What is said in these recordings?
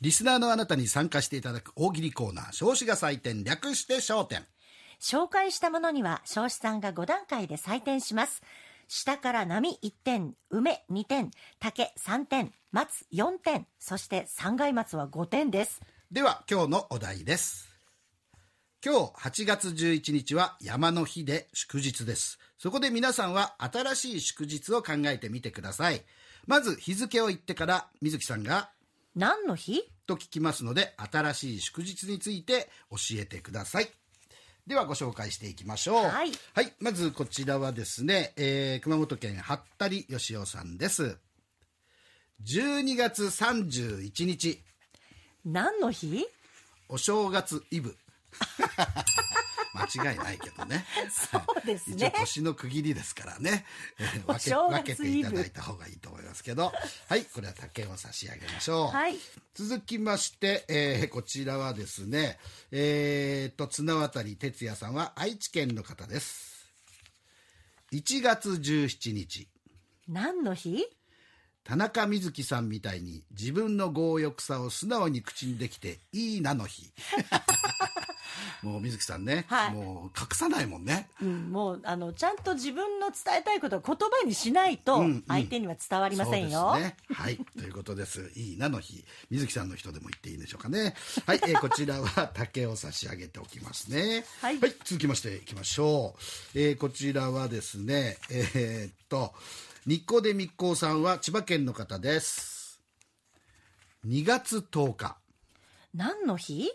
リスナーのあなたに参加していただく大喜利コーナー、少子が採点、略して商点。紹介したものには、少子さんが5段階で採点します。下から波1点、梅2点、竹3点、松4点、そして三階松は5点です。では、今日のお題です。今日8月11日は山の日で祝日です。そこで皆さんは新しい祝日を考えてみてください。まず日付を言ってから、水木さんが何の日と聞きますので新しい祝日について教えてくださいではご紹介していきましょう、はい、はい、まずこちらはですね、えー、熊本県八谷義雄さんです12月31日何の日お正月イブ 間違いないけどね。そうですね。一応年の区切りですからね。分け分けていただいた方がいいと思いますけど。はい、これは竹を差し上げましょう。はい。続きまして、えー、こちらはですね、えー、っと、綱渡り哲也さんは愛知県の方です。1月17日。何の日田中瑞希さんみたいに自分の強欲さを素直に口にできていいなの日。もう水木さんね、はい、もう隠さないもんね、うん、もうあのちゃんと自分の伝えたいことを言葉にしないと相手には伝わりませんよ、うんうんね、はい ということです「いいな」の日水木さんの人でも言っていいんでしょうかね はい、えー、こちらは竹を差し上げておきますね、はい、はい、続きましていきましょう、えー、こちらはですねえー、っと日光で密航さんは千葉県の方です2月10日何の日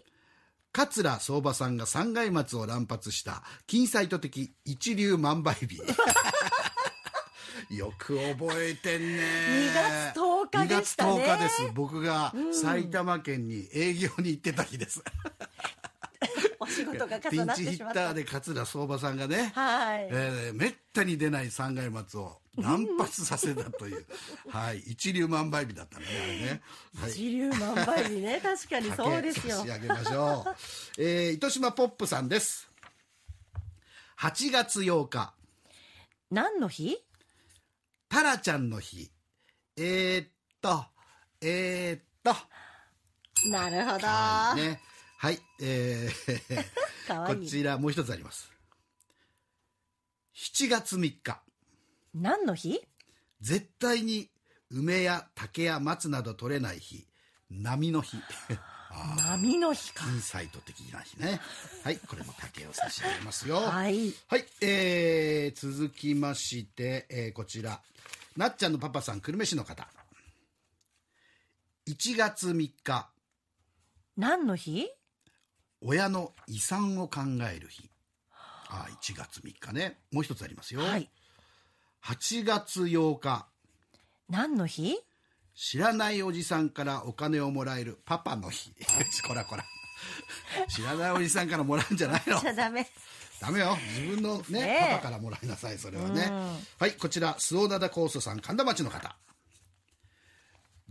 桂相場さんが三階松を乱発した金サイト的一流万倍日。よく覚えてんね。2月10日でしたね。2月10日です。僕が埼玉県に営業に行ってた日です。ピンチヒッターで桂相場さんがね、はい、えー、めったに出ない三階松を。何発させたという、はい、一粒万倍日だったね、あれね。はい、一粒万倍日ね、確かにそうですよ。仕上げましょう。えー、糸島ポップさんです。8月8日。何の日タラちゃんの日。えー、っと、えー、っと。なるほど。はい、ね。はい、えー いい、こちらもう一つあります。7月3日。何の日絶対に梅や竹や松など取れない日、波の日。波の日か。インサイト的な日ね。はい、これも竹を差し上げますよ。はい。はい、えー、続きまして、えー、こちら。なっちゃんのパパさん、久留米市の方。1月3日。何の日親の遺産を考える日。ああ、1月3日ね。もう一つありますよ。はい。8月8日何の日知らないおじさんからお金をもらえるパパの日 こらこら知らないおじさんからもらうんじゃないのじゃダメダメよ自分のね、パパからもらいなさいそれはね、うん、はいこちら須尾灘高祖さん神田町の方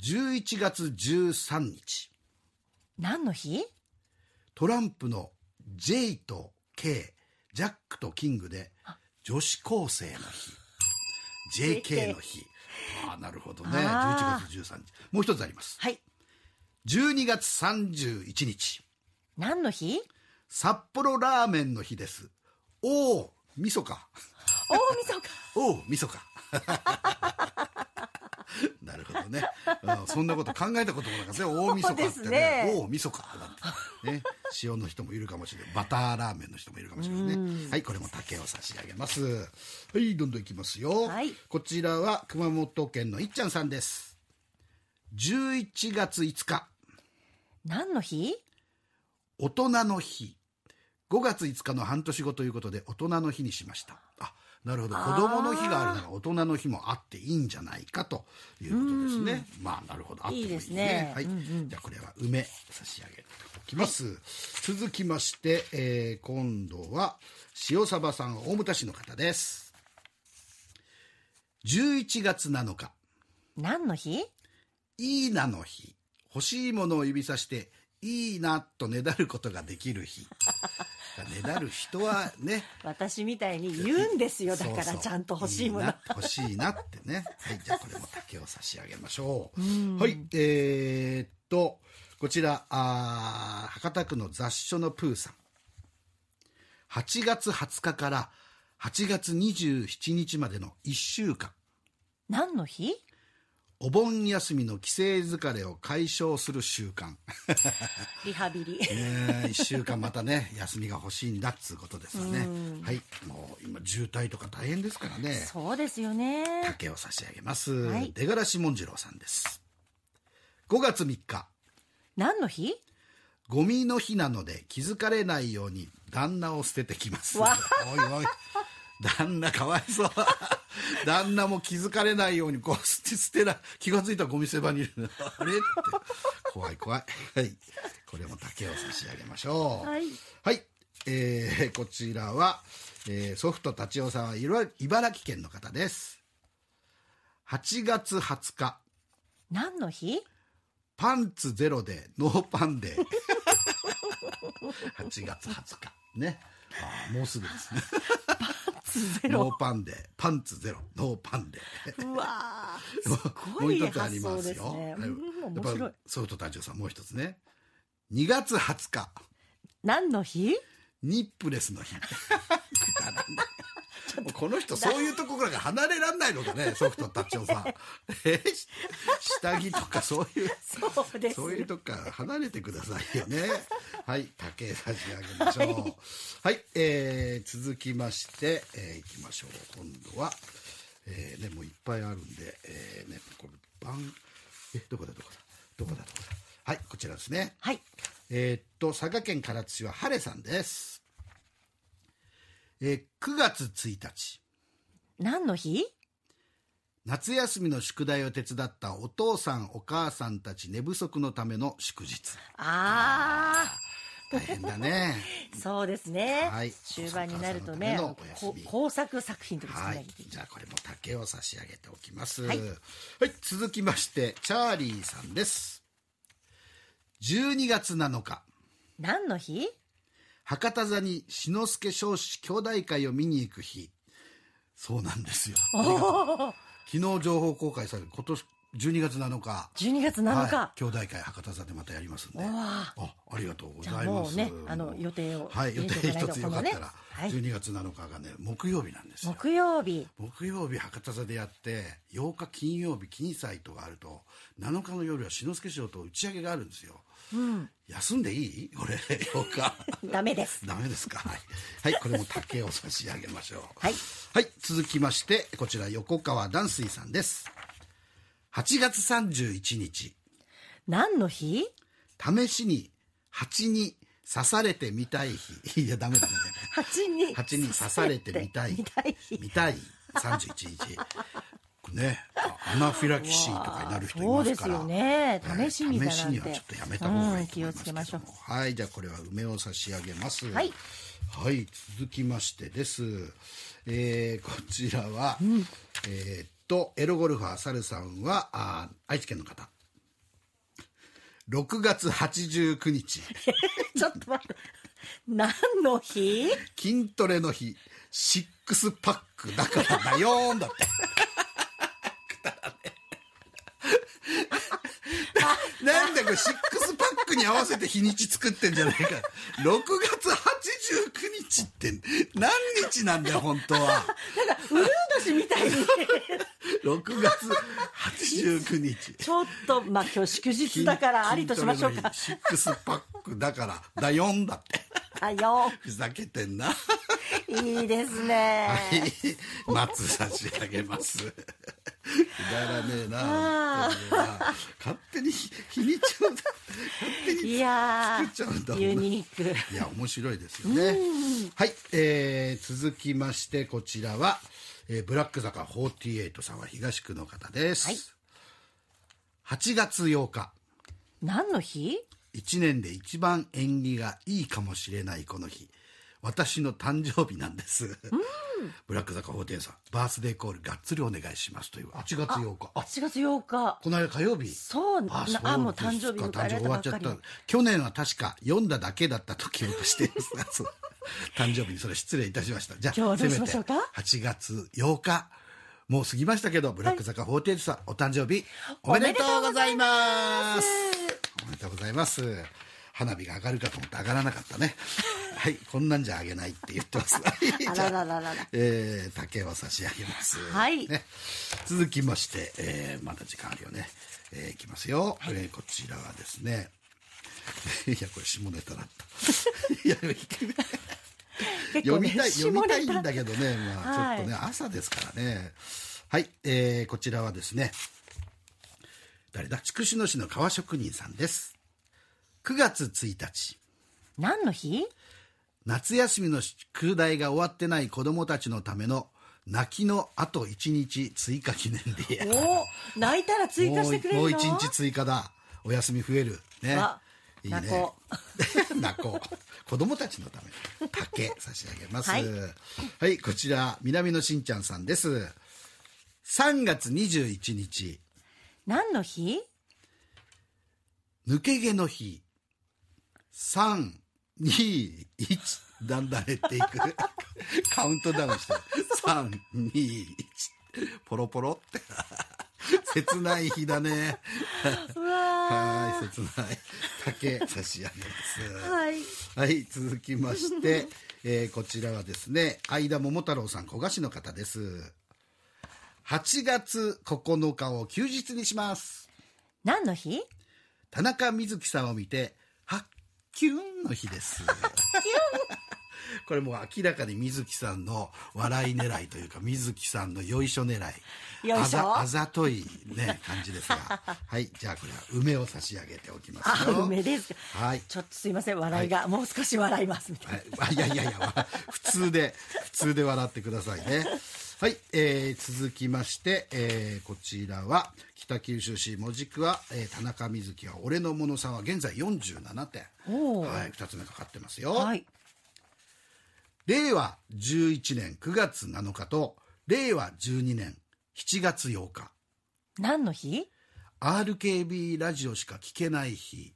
11月13日何の日トランプの J と K ジャックとキングで女子高生の日 JK の日。ああ、なるほどね。11月13日。もう一つあります。はい。12月31日。何の日札幌ラーメンの日です。おお、みそか。おお、みそか。おお、みそか。なるほどね、うん、そんなこと考えたこともなかったね 大晦日ってねね大晦日なってね塩の人もいるかもしれないバターラーメンの人もいるかもしれないねはいこれも竹を差し上げますはいどんどんいきますよ、はい、こちらは熊本県のいっちゃんさんです11月5日何の日大人の日5月5日の半年後ということで大人の日にしましたあなるほど子供の日があるなら大人の日もあっていいんじゃないかということですねまあなるほどあってもいいねいいですねはい、うんうん、じゃあこれは梅差し上げておきます続きまして、えー、今度は塩サバさん大牟田市の方です11月7日何の日いいなの日欲しいものを指さしていいなとねだることができる日ねだる人はね 私みたいに言うんですよだからちゃんと欲しいもの欲しいなってねはいじゃあこれも竹を差し上げましょうはいえー、っとこちらあ博多区の雑書のプーさん8月20日から8月27日までの1週間何の日お盆休みの帰省疲れを解消する習慣 リハビリ ね1週間またね休みが欲しいんだっつうことですよね、はいもう今渋滞とか大変ですからねそうですよね竹を差し上げます、はい、出がらしもんじろうさんです5月3日何の日ゴミの日なので気づかれないように旦那を捨ててきますおいおい旦那かわいそう 旦那も気づかれないようにこう捨てな気が付いたゴミ捨て場にいる あれって怖い怖いはいこれも竹を差し上げましょうはい、はい、えー、こちらは、えー、ソフト立ちおさんは茨城県の方です8月20日何の日パンツゼロでノーパンデー8月20日ねあもうすぐですねツゼロノーパンでパンツゼロノーパンでうわすごいもう一つありますよ、ね、はい、やっぱソフト隊長さんもう一つね2月20日何の日ニップレスの日 だらねこの人そういうとこから離れらんないのかね、ソ フトタッチョさん。え下着とかそういう、そうです、そういうとこから離れてくださいよね。はい、竹差し上げましょう。はい、はい、えー、続きまして、えー、いきましょう。今度は、えー、ね、もういっぱいあるんで、えー、ね、これ、番、え、どこだどこだどこだどこだはい、こちらですね。はい。えっと、佐賀県唐津市は晴れさんです。えー、9月1日何の日夏休みの宿題を手伝ったお父さんお母さんたち寝不足のための祝日ああ大変だね そうですね、はい、終盤になるとね工作作品とか、はい、じゃあこれも竹を差し上げておきます、はい、はい、続きましてチャーリーさんです12月7日何の日博多座に志の輔少子兄弟会を見に行く日。そうなんですよ。昨日情報公開される、今年、12月7日。12月7日。はい、兄弟会博多座でまたやりますんで。あ、ありがとうございます。ね、あの、予定を。はい、予定一つよかったら、ね、12月7日がね、木曜日なんですよ。木曜日。木曜日博多座でやって、8日金曜日、金サイトがあると、7日の夜は篠介賞と打ち上げがあるんですよ。うん、休んでいいこれ、8日。ダメです。ダメですか。はい。はい、これも竹を差し上げましょう。はい。はい、続きまして、こちら横川断水さんです。8月31日。何の日試しに蜂に刺されてみたい日。いや、ダメだね。蜂に。蜂に刺されてみたい。見たい。見たい。31日。ね、アナフィラキシーとかになる人いますから。そうですよね。試しに、えー、試しにはちょっとやめた方がいい、うん、気をつけましょう。はい、じゃあこれは梅を差し上げます。はい。はい、続きましてです。えー、こちらは、うん、えー、とエロゴルファーサルさんは、あ愛知県の方。6月89日。ちょっと待って。何の日筋トレの日。シックスパックだからだよーんだって。なんだかシックスパックに合わせて日にち作ってんじゃないか。6月89日って何日なんだよ、本当は。なんか、ウルードみたいに6月89日 ちょっとまあ今日祝日だからありとしましょうかシックスパックだからだよんだってだよふざけてんないいですねはい松差し上げますくだらねえな勝手に日にちを勝手に作っちゃうんだもんユニークいや面白いですよねはい、えー、続きましてこちらは、えー、ブラック坂48さんは東区の方です、はい、8月8日何の日一年で一番縁起がいいかもしれないこの日私の誕生日なんです。ブラック坂法廷さん、バースデーコールがっつりお願いしますという。8月8日。8月8日。この間火曜日。そうあそうあ、もう誕生日誕生日終わっちゃった。去年は確か読んだだけだったと記憶してます。誕生日にそれ失礼いたしました。じゃあ、今日はどうしましょうか ?8 月8日。もう過ぎましたけど、ブラック坂法廷さん、はい、お誕生日おめでとうございます。おめでとうございます。花火が上がるかと思って上がらなかったね。はい、こんなんじゃあげないって言ってます。あららららえー、竹を差し上げます。はい。ね、続きまして、えー、まだ時間あるよね。えー、いきますよ。はい、えー、こちらはですね。いや、これ下ネタだった。いや、いけない。読みたい、読みたいんだけどね、まあ、ちょっとね、はい、朝ですからね。はい、えー、こちらはですね、誰だ筑紫野市の革職人さんです。9月1日。何の日夏休みの宿題が終わってない子供たちのための泣きのあと1日追加記念日お泣いたら追加してくれるのもう1日追加だお休み増えるねいいね泣こう 子供たちのために竹差し上げますはい、はい、こちら南のしんちゃんさんです3月21日何の日抜け毛の日3 2、1、だんだん減っていく。カウントダウンして、3、2、1、ポロポロって。切ない日だね。はい、切ない。竹差し上げます。はい。はい、続きまして、えー、こちらはですね、相田桃太郎さん、古賀市の方です。8月9日を休日にします。何の日田中瑞希さんを見て、キュンの日です。これもう明らかに水木さんの笑い狙いというか、水木さんのよいしょ狙い。よいしょあざといね、感じですが。はい。じゃあこれは梅を差し上げておきますよ。梅ですか。はい。ちょっとすいません。笑いが、はい、もう少し笑いますみたいな。はい、いやいやいや、普通で、普通で笑ってくださいね。はい、えー、続きまして、えー、こちらは、北九州市門司区は、えー、田中瑞希は俺のものさは現在47点。はい、2つ目かかってますよ。はい。令和11年9月7日と、令和12年7月8日。何の日 ?RKB ラジオしか聞けない日。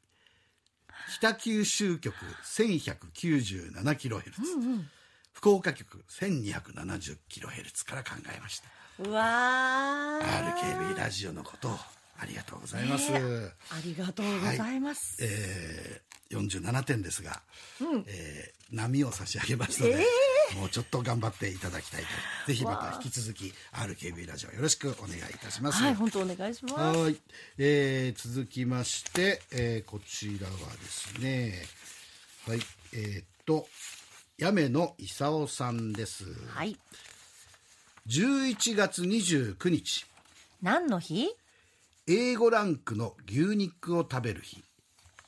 北九州局 1197kHz、うんうん、福岡局 1270kHz から考えましたわわ RKB ラジオのことありがとうございます、えー、ありがとうございます、はい、えー、47点ですが、うん、えー、波を差し上げますので、えー、もうちょっと頑張っていただきたいとぜひまた引き続き RKB ラジオよろしくお願いいたしますはい本当お願いしますはい、えー、続きまして、えー、こちらはですねはいえー、っとやめのいさおさんですはい11月29日何の日 A5 ランクの牛肉を食べる日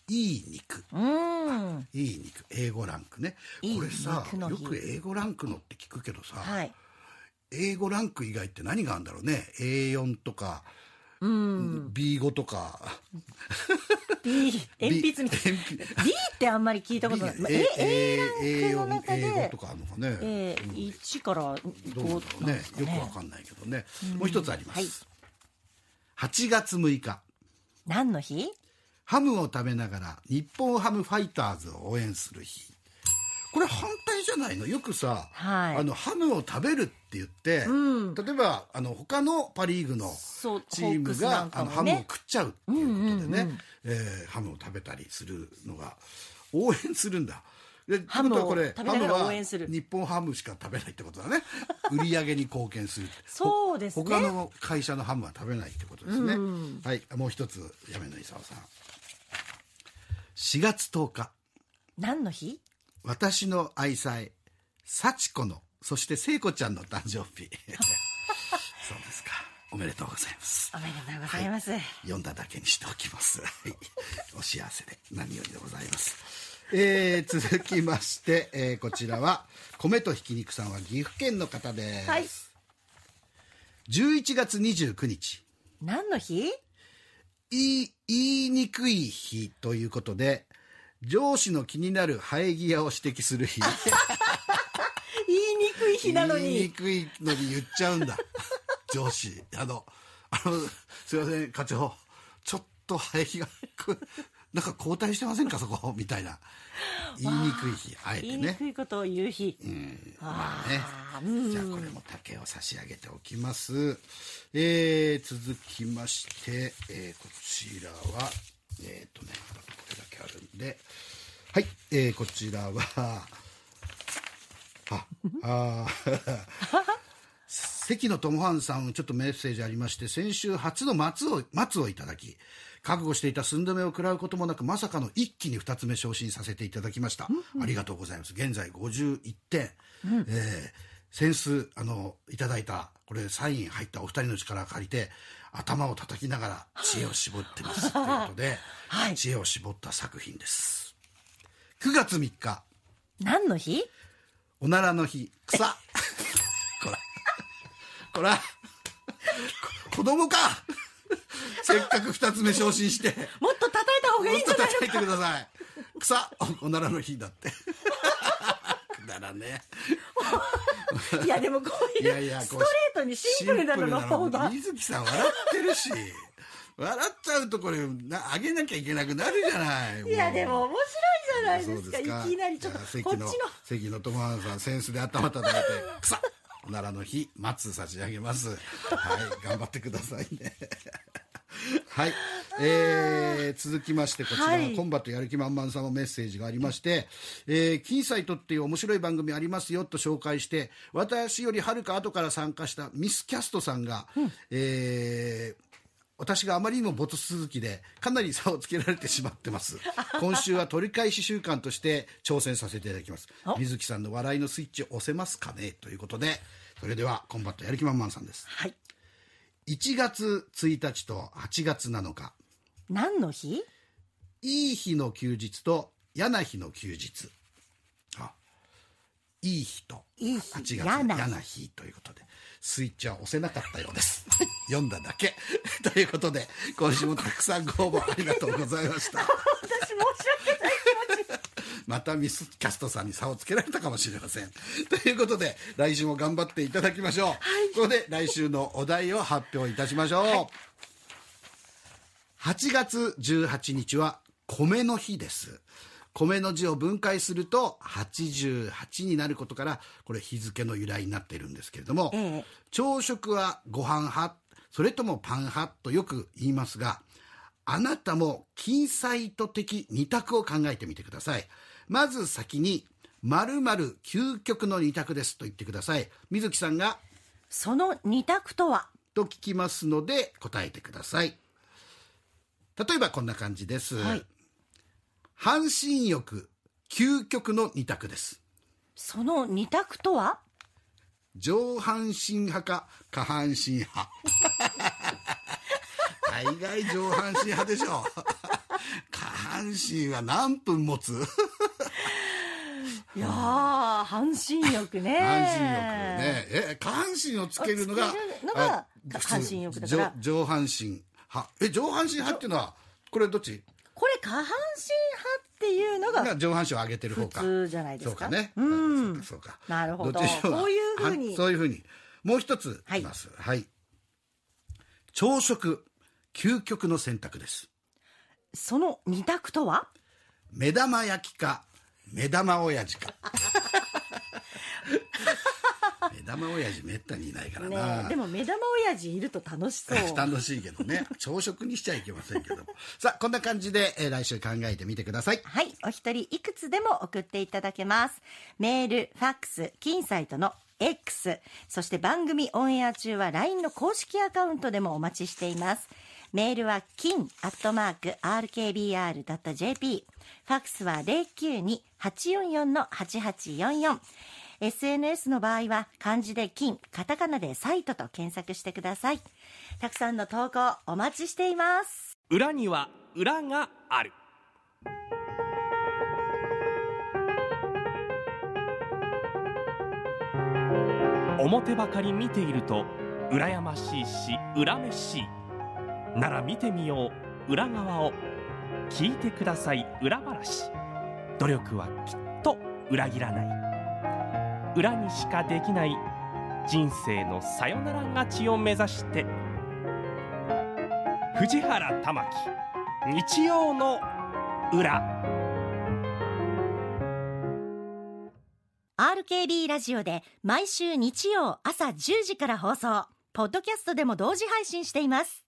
いい肉うんいい肉 A5 ランクねこれさよく A5 ランクのって聞くけどさ、はい、A5 ランク以外って何があるんだろうね A4 とかうん、B5 とか B 鉛筆みたいな B ってあんまり聞いたことない、まあ、A, A ランクの中で A とかあるのかね、A、1から5なんですかねねよくわかんないけどね、もう一つあります、は8月6日何の日ハムを食べながら日本ハムファイターズを応援する日これ反対じゃないのよくさ、はい、あのハムを食べるって言って、うん、例えばあの他のパ・リーグのチームが、ね、あのハムを食っちゃうっていうことでね、うんうん、えー、ハムを食べたりするのが応援するんだ。でハムはこれハムは日本ハムしか食べないってことだね売り上げに貢献するそうですね他の会社のハムは食べないってことですね、うん、はいもう一つやめの伊さん4月10日何の日私の愛妻幸子のそして聖子ちゃんの誕生日そうですかおめでとうございますおめでとうございます、はい、読んだだけにしておきますお幸せで何よりでございますえー、続きまして、えー、こちらは米とひき肉さんは岐阜県の方です、はい、11月29日何の日言い言いにくい日ということで上司の気になる生え際を指摘する日。言いにくい日なのに。言いにくいのに言っちゃうんだ。上司。あの、あの、すいません、課長。ちょっと生え際、なんか交代してませんか、そこ。みたいな。言いにくい日、あえてね。言いにくいことを言う日。うん。まあね。じゃあこれも竹を差し上げておきます。えー、続きまして、えー、こちらは、えっ、ー、とね、これあるんで。はい、えー、こちらは、あ、あ 関野智範さん、ちょっとメッセージありまして、先週初の松を、松をいただき、覚悟していた寸止めを食らうこともなく、まさかの一気に二つ目昇進させていただきました。うん、ありがとうございます。現在51点。うん、えー、センス、あの、いただいた、これサイン入ったお二人の力を借りて、頭を叩きながら知恵を絞ってますということで、はい、知恵を絞った作品です9月3日何の日おならの日草 こらこら子供かせっかく2つ目昇進してもっと叩いた方がいいんじゃないかもっと叩いてください草おならの日だって くだらねいやでもこういうストレー後にシンプルなのの方が。水木さん笑ってるし。笑っちゃうとこれな、あげなきゃいけなくなるじゃない。いや、でも面白いじゃないですか。すかいきなりちょっと、こっちの。関野智春さん、センスで頭叩いて、くさ奈良の日、松差し上げます。はい、頑張ってくださいね。はい。えー、続きましてこちら、はい、コンバットやる気満々さんのメッセージがありまして、え金サイトっていう面白い番組ありますよと紹介して、私よりはるか後から参加したミスキャストさんが、うん、えー、私があまりにもボ続きで、かなり差をつけられてしまってます。今週は取り返し週間として挑戦させていただきます。水木さんの笑いのスイッチを押せますかねということで、それでは、コンバットやる気満々さんです。はい。1月1日と8月7日。何の日いい日の休日と嫌な日の休日。あいい日といい日8月嫌な嫌な日ということで、スイッチは押せなかったようです。読んだだけ。ということで、今週もたくさんご応募ありがとうございました。私申し訳ない気持ち。またミスキャストさんに差をつけられたかもしれません。ということで、来週も頑張っていただきましょう。はい、ここで来週のお題を発表いたしましょう。はい8月18日は米の日です。米の字を分解すると88になることからこれ日付の由来になっているんですけれども、ええ、朝食はご飯派それともパン派とよく言いますがあなたも金サイト的二択を考えてみてくださいまず先に「まる究極の2択です」と言ってください水木さんが「その2択とは?」と聞きますので答えてください。例えばこんな感じです。はい、半身浴、究極の二択です。その二択とは上半身派か下半身派。大概上半身派でしょう。下半身は何分持ついや半身浴ね。半身浴ね。え、下半身をつけるのが、のが半身浴だから上。上半身。はえ上半身派っていうのはこれどっちこれ下半身派っていうのが上半身を上げてる方か普通じゃないですかそうかねうんそうかなるほどこういうふうにそういうふうにもう一ついますはい、はい、朝食究極の選択ですその二択とは目玉焼きか目玉親父か 目玉親父めったにいないからな、ね、でも目玉親父いると楽しそう 楽しいけどね朝食にしちゃいけませんけども さあこんな感じで、えー、来週考えてみてくださいはいお一人いくつでも送っていただけますメールファックス金サイトの X そして番組オンエア中は LINE の公式アカウントでもお待ちしていますメールは金アットマーク RKBR.jp ファックスは092-844-8844 SNS の場合は漢字で金、カタカナでサイトと検索してください。たくさんの投稿お待ちしています。裏には裏がある。表ばかり見ていると羨ましいし恨めしいなら見てみよう裏側を聞いてください裏話努力はきっと裏切らない裏にしかできない人生のさよなら勝ちを目指して藤原玉木日曜の裏 RKB ラジオで毎週日曜朝10時から放送ポッドキャストでも同時配信しています